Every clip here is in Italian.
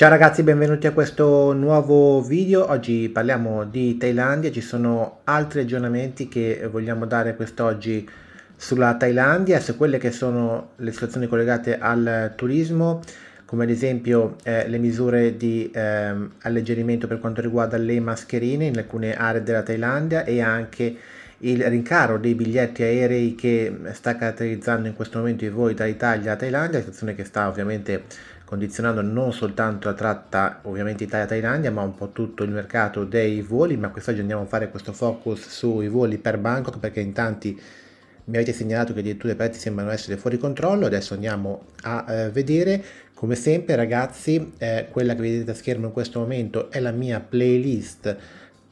Ciao ragazzi, benvenuti a questo nuovo video. Oggi parliamo di Thailandia, ci sono altri aggiornamenti che vogliamo dare quest'oggi sulla Thailandia, su quelle che sono le situazioni collegate al turismo, come ad esempio eh, le misure di eh, alleggerimento per quanto riguarda le mascherine in alcune aree della Thailandia e anche il rincaro dei biglietti aerei che sta caratterizzando in questo momento i voli da Italia a Thailandia, situazione che sta ovviamente condizionando non soltanto la tratta ovviamente Italia-Thailandia, ma un po' tutto il mercato dei voli, ma quest'oggi andiamo a fare questo focus sui voli per Bangkok perché in tanti mi avete segnalato che addirittura i prezzi sembrano essere fuori controllo, adesso andiamo a eh, vedere. Come sempre ragazzi, eh, quella che vedete a schermo in questo momento è la mia playlist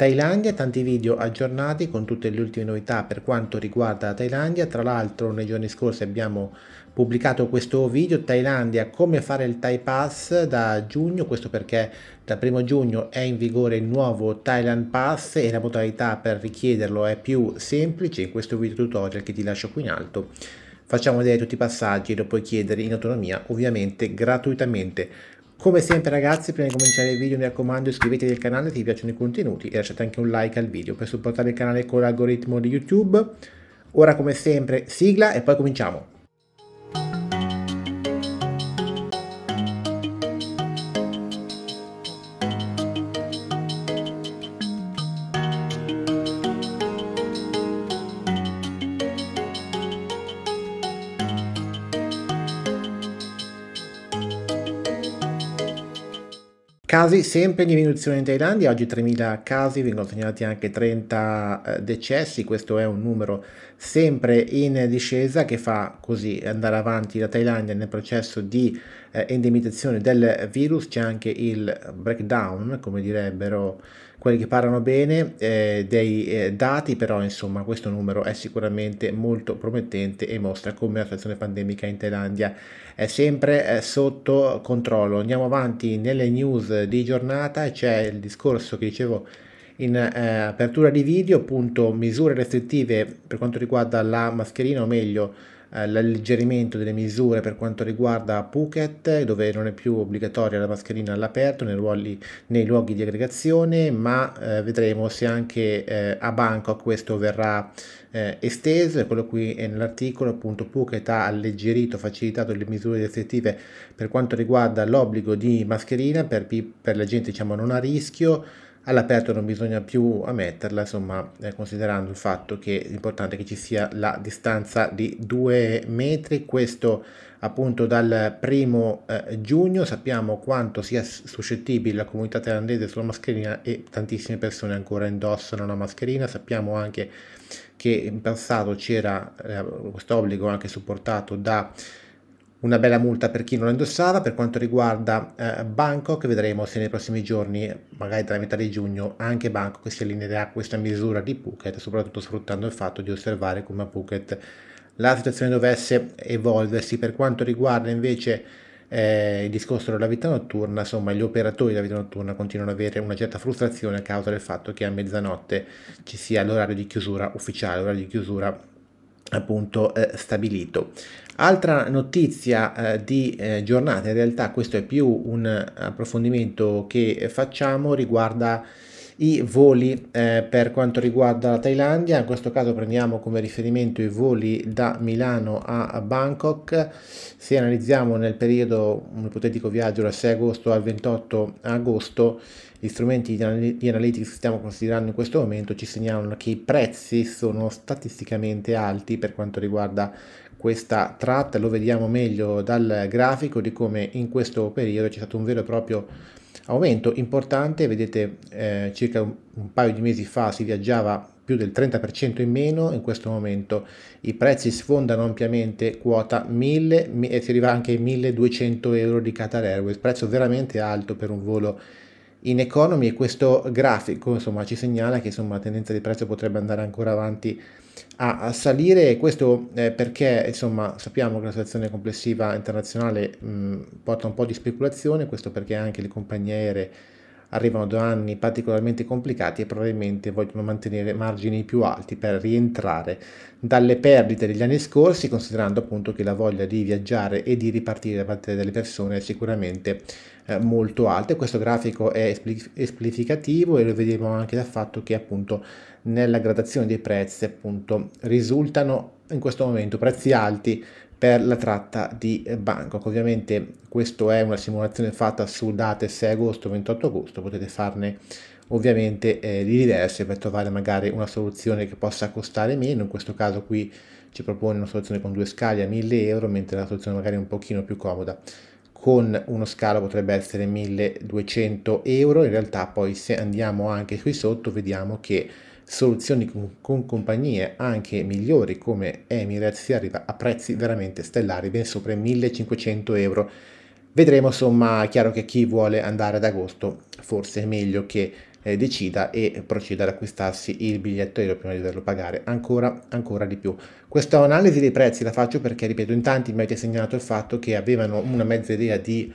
Thailandia, tanti video aggiornati con tutte le ultime novità per quanto riguarda la Thailandia, tra l'altro nei giorni scorsi abbiamo pubblicato questo video Thailandia come fare il Thai Pass da giugno, questo perché dal 1 giugno è in vigore il nuovo Thailand Pass e la modalità per richiederlo è più semplice in questo video tutorial che ti lascio qui in alto. Facciamo vedere tutti i passaggi, lo puoi chiedere in autonomia ovviamente gratuitamente. Come sempre ragazzi, prima di cominciare il video mi raccomando iscrivetevi al canale se vi piacciono i contenuti e lasciate anche un like al video per supportare il canale con l'algoritmo di YouTube. Ora come sempre sigla e poi cominciamo. Casi sempre in diminuzione in Thailandia, oggi 3.000 casi, vengono segnalati anche 30 eh, decessi, questo è un numero sempre in discesa che fa così andare avanti la Thailandia nel processo di eh, endemitazione del virus, c'è anche il breakdown, come direbbero quelli che parlano bene, eh, dei eh, dati, però insomma questo numero è sicuramente molto promettente e mostra come la situazione pandemica in Thailandia è sempre eh, sotto controllo. Andiamo avanti nelle news di giornata, c'è il discorso che dicevo in eh, apertura di video, appunto misure restrittive per quanto riguarda la mascherina o meglio eh, l'alleggerimento delle misure per quanto riguarda Phuket, dove non è più obbligatoria la mascherina all'aperto nei, ruoli, nei luoghi di aggregazione, ma eh, vedremo se anche eh, a Bangkok questo verrà eh, esteso, e quello qui è nell'articolo, appunto Phuket ha alleggerito, facilitato le misure restrittive per quanto riguarda l'obbligo di mascherina per, per la gente diciamo non a rischio, all'aperto non bisogna più ammetterla, insomma, eh, considerando il fatto che è importante che ci sia la distanza di due metri, questo appunto dal primo eh, giugno sappiamo quanto sia suscettibile la comunità thailandese sulla mascherina e tantissime persone ancora indossano la mascherina, sappiamo anche che in passato c'era eh, questo obbligo anche supportato da una bella multa per chi non la indossava. Per quanto riguarda eh, Bangkok, vedremo se nei prossimi giorni, magari tra metà di giugno, anche Bangkok si allineerà a questa misura di Phuket, soprattutto sfruttando il fatto di osservare come a Phuket la situazione dovesse evolversi. Per quanto riguarda invece eh, il discorso della vita notturna, insomma gli operatori della vita notturna continuano ad avere una certa frustrazione a causa del fatto che a mezzanotte ci sia l'orario di chiusura ufficiale, l'orario di chiusura appunto eh, stabilito. Altra notizia eh, di eh, giornata, in realtà questo è più un approfondimento che facciamo, riguarda i voli eh, per quanto riguarda la Thailandia, in questo caso prendiamo come riferimento i voli da Milano a Bangkok, se analizziamo nel periodo un ipotetico viaggio dal 6 agosto al 28 agosto gli strumenti di, anal- analytics che stiamo considerando in questo momento ci segnalano che i prezzi sono statisticamente alti per quanto riguarda questa tratta, lo vediamo meglio dal grafico di come in questo periodo c'è stato un vero e proprio aumento importante, vedete eh, circa un, un paio di mesi fa si viaggiava più del 30% in meno, in questo momento i prezzi sfondano ampiamente quota 1000 e si arriva anche ai 1200 euro di Qatar Airways, prezzo veramente alto per un volo in economy e questo grafico insomma, ci segnala che insomma, la tendenza di prezzo potrebbe andare ancora avanti a, a salire e questo eh, perché insomma, sappiamo che la situazione complessiva internazionale mh, mm, porta un po' di speculazione, questo perché anche le compagnie aeree arrivano da anni particolarmente complicati e probabilmente vogliono mantenere margini più alti per rientrare dalle perdite degli anni scorsi, considerando appunto che la voglia di viaggiare e di ripartire da parte delle persone è sicuramente eh, molto alta. Questo grafico è espl- esplicativo e lo vediamo anche dal fatto che appunto nella gradazione dei prezzi appunto risultano in questo momento prezzi alti per la tratta di Bangkok. Ovviamente questa è una simulazione fatta su date 6 agosto 28 agosto, potete farne ovviamente eh, di diverse per trovare magari una soluzione che possa costare meno, in questo caso qui ci propone una soluzione con due scali a 1000 euro, mentre la soluzione magari un pochino più comoda con uno scalo potrebbe essere 1200 euro, in realtà poi se andiamo anche qui sotto vediamo che soluzioni con, con, compagnie anche migliori come Emirates si arriva a prezzi veramente stellari, ben sopra i 1500 euro. Vedremo, insomma, chiaro che chi vuole andare ad agosto forse è meglio che eh, decida e proceda ad acquistarsi il biglietto aereo prima di doverlo pagare ancora, ancora di più. Questa analisi dei prezzi la faccio perché, ripeto, in tanti mi avete segnalato il fatto che avevano una mezza idea di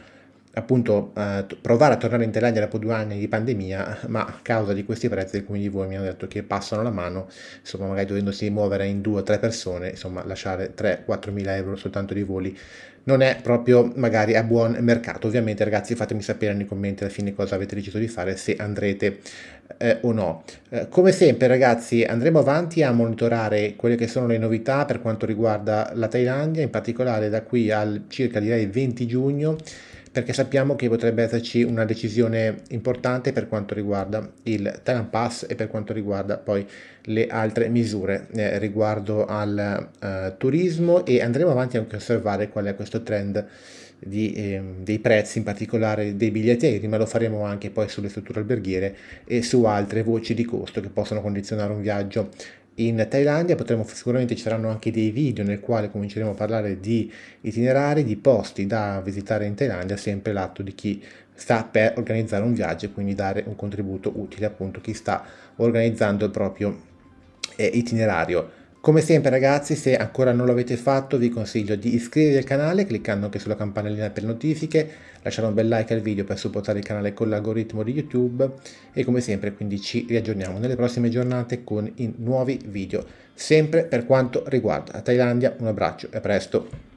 appunto eh, provare a tornare in Thailandia dopo due anni di pandemia, ma a causa di questi prezzi alcuni di voi mi hanno detto che passano la mano, insomma magari dovendosi muovere in due o tre persone, insomma lasciare 3-4 mila euro soltanto di voli non è proprio magari a buon mercato. Ovviamente ragazzi fatemi sapere nei commenti alla fine cosa avete deciso di fare, se andrete eh, o no. Eh, come sempre ragazzi andremo avanti a monitorare quelle che sono le novità per quanto riguarda la Thailandia, in particolare da qui al circa direi 20 giugno perché sappiamo che potrebbe esserci una decisione importante per quanto riguarda il Thailand Pass e per quanto riguarda poi le altre misure eh, riguardo al eh, turismo e andremo avanti anche a osservare qual è questo trend di, eh, dei prezzi, in particolare dei biglietti aerei, ma lo faremo anche poi sulle strutture alberghiere e su altre voci di costo che possono condizionare un viaggio in Thailandia potremo sicuramente ci saranno anche dei video nel quale cominceremo a parlare di itinerari, di posti da visitare in Thailandia, sempre l'atto di chi sta per organizzare un viaggio e quindi dare un contributo utile appunto a chi sta organizzando il proprio eh, itinerario. Come sempre ragazzi, se ancora non lo avete fatto, vi consiglio di iscrivervi al canale cliccando anche sulla campanellina per notifiche, lasciare un bel like al video per supportare il canale con l'algoritmo di YouTube e come sempre quindi ci riaggiorniamo nelle prossime giornate con i nuovi video, sempre per quanto riguarda Thailandia. Un abbraccio e a presto!